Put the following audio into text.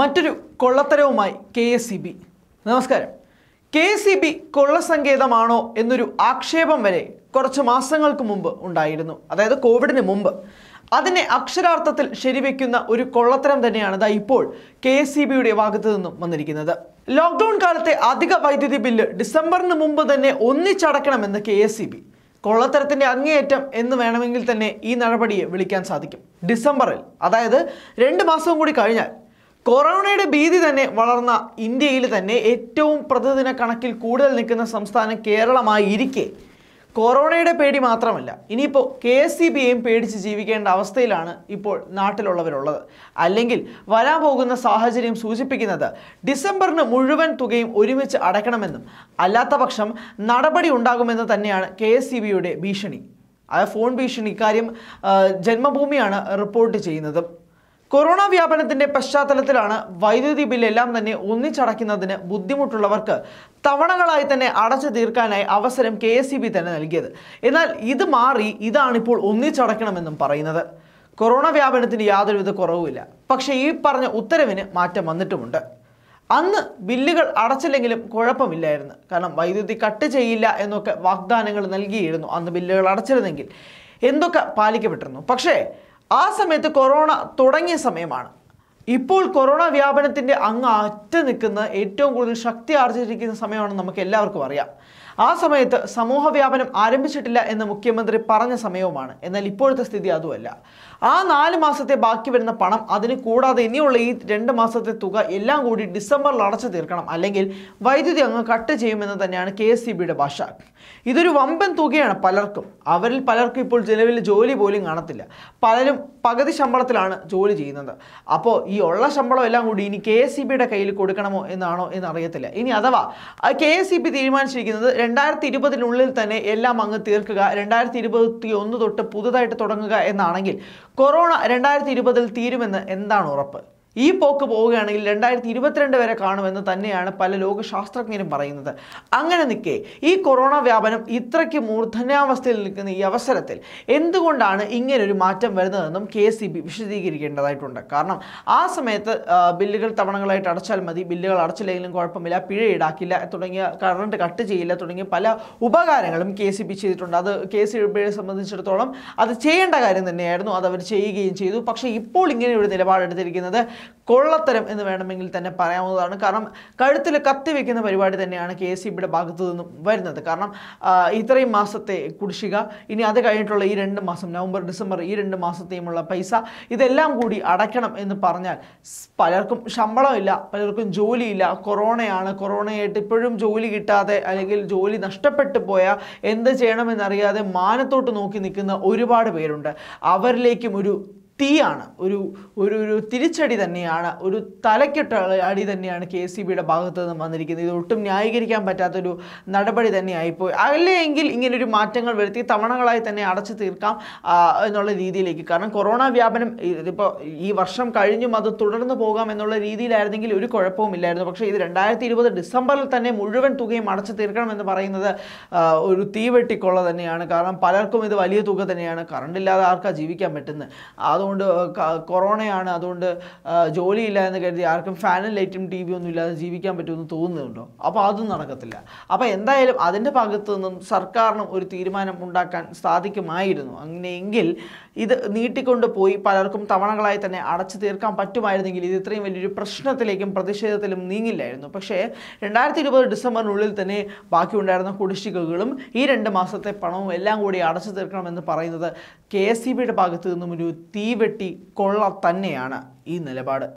മറ്റൊരു കൊള്ളത്തരവുമായി K S C B നമസ്കാരം കെ എസ് സി ബി കൊള്ളസങ്കേതമാണോ എന്നൊരു ആക്ഷേപം വരെ കുറച്ച് മാസങ്ങൾക്ക് മുമ്പ് ഉണ്ടായിരുന്നു അതായത് കോവിഡിന് മുമ്പ് അതിനെ അക്ഷരാർത്ഥത്തിൽ ശരിവെക്കുന്ന ഒരു കൊള്ളത്തരം തന്നെയാണ് ദാ ഇപ്പോൾ കെ എസ് സി ബിയുടെ ഭാഗത്തു നിന്നും വന്നിരിക്കുന്നത് ലോക്ക്ഡൌൺ കാലത്തെ അധിക വൈദ്യുതി ബില്ല് ഡിസംബറിന് മുമ്പ് തന്നെ ഒന്നിച്ചടക്കണമെന്ന് കെ എസ് സി ബി കൊള്ളത്തരത്തിന്റെ അങ്ങേയറ്റം എന്ന് വേണമെങ്കിൽ തന്നെ ഈ നടപടിയെ വിളിക്കാൻ സാധിക്കും ഡിസംബറിൽ അതായത് രണ്ട് മാസവും കൂടി കഴിഞ്ഞാൽ കൊറോണയുടെ ഭീതി തന്നെ വളർന്ന ഇന്ത്യയിൽ തന്നെ ഏറ്റവും പ്രതിദിന കണക്കിൽ കൂടുതൽ നിൽക്കുന്ന സംസ്ഥാനം കേരളമായി ഇരിക്കെ കൊറോണയുടെ പേടി മാത്രമല്ല ഇനിയിപ്പോൾ കെ എസ് സി ബിയെയും പേടിച്ച് ജീവിക്കേണ്ട അവസ്ഥയിലാണ് ഇപ്പോൾ നാട്ടിലുള്ളവരുള്ളത് അല്ലെങ്കിൽ വരാൻ പോകുന്ന സാഹചര്യം സൂചിപ്പിക്കുന്നത് ഡിസംബറിന് മുഴുവൻ തുകയും ഒരുമിച്ച് അടയ്ക്കണമെന്നും അല്ലാത്ത പക്ഷം നടപടി ഉണ്ടാകുമെന്ന് തന്നെയാണ് കെ എസ് സി ബിയുടെ ഭീഷണി ആ ഫോൺ ഭീഷണി ഇക്കാര്യം ജന്മഭൂമിയാണ് റിപ്പോർട്ട് ചെയ്യുന്നത് കൊറോണ വ്യാപനത്തിന്റെ പശ്ചാത്തലത്തിലാണ് വൈദ്യുതി ബില്ലെല്ലാം തന്നെ ഒന്നിച്ചടയ്ക്കുന്നതിന് ബുദ്ധിമുട്ടുള്ളവർക്ക് തവണകളായി തന്നെ അടച്ചു തീർക്കാനായി അവസരം കെ തന്നെ നൽകിയത് എന്നാൽ ഇത് മാറി ഇതാണിപ്പോൾ ഒന്നിച്ചടയ്ക്കണമെന്നും പറയുന്നത് കൊറോണ വ്യാപനത്തിന് യാതൊരുവിധ കുറവുമില്ല പക്ഷേ ഈ പറഞ്ഞ ഉത്തരവിന് മാറ്റം വന്നിട്ടുമുണ്ട് അന്ന് ബില്ലുകൾ അടച്ചില്ലെങ്കിലും കുഴപ്പമില്ലായിരുന്നു കാരണം വൈദ്യുതി കട്ട് ചെയ്യില്ല എന്നൊക്കെ വാഗ്ദാനങ്ങൾ നൽകിയിരുന്നു അന്ന് ബില്ലുകൾ അടച്ചിരുന്നെങ്കിൽ എന്തൊക്കെ പാലിക്കപ്പെട്ടിരുന്നു പക്ഷേ ആ സമയത്ത് കൊറോണ തുടങ്ങിയ സമയമാണ് ഇപ്പോൾ കൊറോണ വ്യാപനത്തിൻ്റെ അങ്ങ് അറ്റ നിൽക്കുന്ന ഏറ്റവും കൂടുതൽ ശക്തി ആർജിച്ചിരിക്കുന്ന സമയമാണെന്ന് നമുക്ക് എല്ലാവർക്കും അറിയാം ആ സമയത്ത് സമൂഹ വ്യാപനം ആരംഭിച്ചിട്ടില്ല എന്ന് മുഖ്യമന്ത്രി പറഞ്ഞ സമയവുമാണ് എന്നാൽ ഇപ്പോഴത്തെ സ്ഥിതി അതുമല്ല ആ നാല് മാസത്തെ ബാക്കി വരുന്ന പണം അതിന് കൂടാതെ ഇനിയുള്ള ഈ രണ്ട് മാസത്തെ തുക എല്ലാം കൂടി ഡിസംബറിൽ അടച്ചു തീർക്കണം അല്ലെങ്കിൽ വൈദ്യുതി അങ്ങ് കട്ട് ചെയ്യുമെന്ന് തന്നെയാണ് കെ എസ് ഭാഷ ഇതൊരു വമ്പൻ തുകയാണ് പലർക്കും അവരിൽ പലർക്കും ഇപ്പോൾ നിലവിൽ ജോലി പോലും കാണത്തില്ല പലരും പകുതി ശമ്പളത്തിലാണ് ജോലി ചെയ്യുന്നത് അപ്പോൾ ഈ ഉള്ള ശമ്പളം എല്ലാം കൂടി ഇനി കെ എസ് കയ്യിൽ കൊടുക്കണമോ എന്നാണോ എന്നറിയത്തില്ല ഇനി അഥവാ കെ എസ് തീരുമാനിച്ചിരിക്കുന്നത് രണ്ടായിരത്തി ഇരുപതിനുള്ളിൽ തന്നെ എല്ലാം അങ്ങ് തീർക്കുക രണ്ടായിരത്തി ഇരുപത്തി ഒന്ന് തൊട്ട് പുതുതായിട്ട് തുടങ്ങുക എന്നാണെങ്കിൽ കൊറോണ രണ്ടായിരത്തി ഇരുപതിൽ തീരുമെന്ന് എന്താണ് ഉറപ്പ് ഈ പോക്ക് പോവുകയാണെങ്കിൽ രണ്ടായിരത്തി ഇരുപത്തിരണ്ട് വരെ കാണുമെന്ന് തന്നെയാണ് പല ലോകശാസ്ത്രജ്ഞരും പറയുന്നത് അങ്ങനെ നിൽക്കെ ഈ കൊറോണ വ്യാപനം ഇത്രയ്ക്ക് മൂർധന്യാവസ്ഥയിൽ നിൽക്കുന്ന ഈ അവസരത്തിൽ എന്തുകൊണ്ടാണ് ഇങ്ങനൊരു മാറ്റം വരുന്നതെന്നും കെ സി ബി വിശദീകരിക്കേണ്ടതായിട്ടുണ്ട് കാരണം ആ സമയത്ത് ബില്ലുകൾ തവണകളായിട്ട് അടച്ചാൽ മതി ബില്ലുകൾ അടച്ചില്ലെങ്കിലും കുഴപ്പമില്ല പിഴ ഈടാക്കില്ല തുടങ്ങിയ കറണ്ട് കട്ട് ചെയ്യില്ല തുടങ്ങിയ പല ഉപകാരങ്ങളും കെ സി ബി ചെയ്തിട്ടുണ്ട് അത് കെ സി ബിയെ സംബന്ധിച്ചിടത്തോളം അത് ചെയ്യേണ്ട കാര്യം തന്നെയായിരുന്നു അത് അവർ ചെയ്യുകയും ചെയ്തു പക്ഷേ ഇപ്പോൾ ഇങ്ങനെ ഒരു നിലപാടെടുത്തിരിക്കുന്നത് കൊള്ളത്തരം എന്ന് വേണമെങ്കിൽ തന്നെ പറയാവുന്നതാണ് കാരണം കഴുത്തിൽ കത്തി വെക്കുന്ന പരിപാടി തന്നെയാണ് കെ എസ് സിബിയുടെ ഭാഗത്തു നിന്നും വരുന്നത് കാരണം ഇത്രയും മാസത്തെ കുടിശ്ശിക ഇനി അത് കഴിഞ്ഞിട്ടുള്ള ഈ രണ്ട് മാസം നവംബർ ഡിസംബർ ഈ രണ്ട് മാസത്തെയുമുള്ള പൈസ ഇതെല്ലാം കൂടി അടയ്ക്കണം എന്ന് പറഞ്ഞാൽ പലർക്കും ശമ്പളമില്ല പലർക്കും ജോലിയില്ല കൊറോണയാണ് കൊറോണയായിട്ട് ഇപ്പോഴും ജോലി കിട്ടാതെ അല്ലെങ്കിൽ ജോലി നഷ്ടപ്പെട്ടു പോയ എന്ത് ചെയ്യണമെന്നറിയാതെ മാനത്തോട്ട് നോക്കി നിൽക്കുന്ന ഒരുപാട് പേരുണ്ട് അവരിലേക്കും ഒരു തീയാണ് ഒരു ഒരു ഒരു തിരിച്ചടി തന്നെയാണ് ഒരു തലക്കെട്ട അടി തന്നെയാണ് കെ സി ബിയുടെ ഭാഗത്തു നിന്നും വന്നിരിക്കുന്നത് ഇത് ഒട്ടും ന്യായീകരിക്കാൻ പറ്റാത്തൊരു നടപടി തന്നെയായിപ്പോയി അല്ലെങ്കിൽ ഇങ്ങനൊരു മാറ്റങ്ങൾ വരുത്തി തവണകളായി തന്നെ അടച്ചു തീർക്കാം എന്നുള്ള രീതിയിലേക്ക് കാരണം കൊറോണ വ്യാപനം ഇതിപ്പോൾ ഈ വർഷം കഴിഞ്ഞും അത് തുടർന്ന് പോകാം എന്നുള്ള രീതിയിലായിരുന്നെങ്കിൽ ഒരു കുഴപ്പവുമില്ലായിരുന്നു പക്ഷേ ഇത് രണ്ടായിരത്തി ഇരുപത് ഡിസംബറിൽ തന്നെ മുഴുവൻ തുകയും അടച്ചു തീർക്കണം എന്ന് പറയുന്നത് ഒരു തീവെട്ടിക്കൊള്ള തന്നെയാണ് കാരണം പലർക്കും ഇത് വലിയ തുക തന്നെയാണ് കറണ്ടില്ലാതെ ആർക്കാ ജീവിക്കാൻ പറ്റുന്നത് അതുകൊണ്ട് അതുകൊണ്ട് കൊറോണയാണ് അതുകൊണ്ട് ജോലിയില്ല എന്ന് കരുതി ആർക്കും ഫാനും ലൈറ്റും ടി വി ഒന്നും ഇല്ലാതെ ജീവിക്കാൻ പറ്റുമെന്ന് തോന്നുന്നുണ്ടോ അപ്പോൾ അതും നടക്കത്തില്ല അപ്പോൾ എന്തായാലും അതിൻ്റെ ഭാഗത്തു നിന്നും സർക്കാരിനും ഒരു തീരുമാനം ഉണ്ടാക്കാൻ സാധിക്കുമായിരുന്നു അങ്ങനെയെങ്കിൽ ഇത് നീട്ടിക്കൊണ്ട് പോയി പലർക്കും തവണകളായി തന്നെ അടച്ചു തീർക്കാൻ പറ്റുമായിരുന്നെങ്കിൽ ഇത് ഇത്രയും വലിയൊരു പ്രശ്നത്തിലേക്കും പ്രതിഷേധത്തിലും നീങ്ങില്ലായിരുന്നു പക്ഷേ രണ്ടായിരത്തി ഇരുപത് ഡിസംബറിനുള്ളിൽ തന്നെ ബാക്കിയുണ്ടായിരുന്ന കുടിശ്ശികകളും ഈ രണ്ട് മാസത്തെ പണവും എല്ലാം കൂടി അടച്ചു തീർക്കണമെന്ന് പറയുന്നത് കെ എസ് സി ബിയുടെ ഭാഗത്തു നിന്നും ഒരു തീവ്ര വെട്ടി കൊള്ള തന്നെയാണ് ഈ നിലപാട്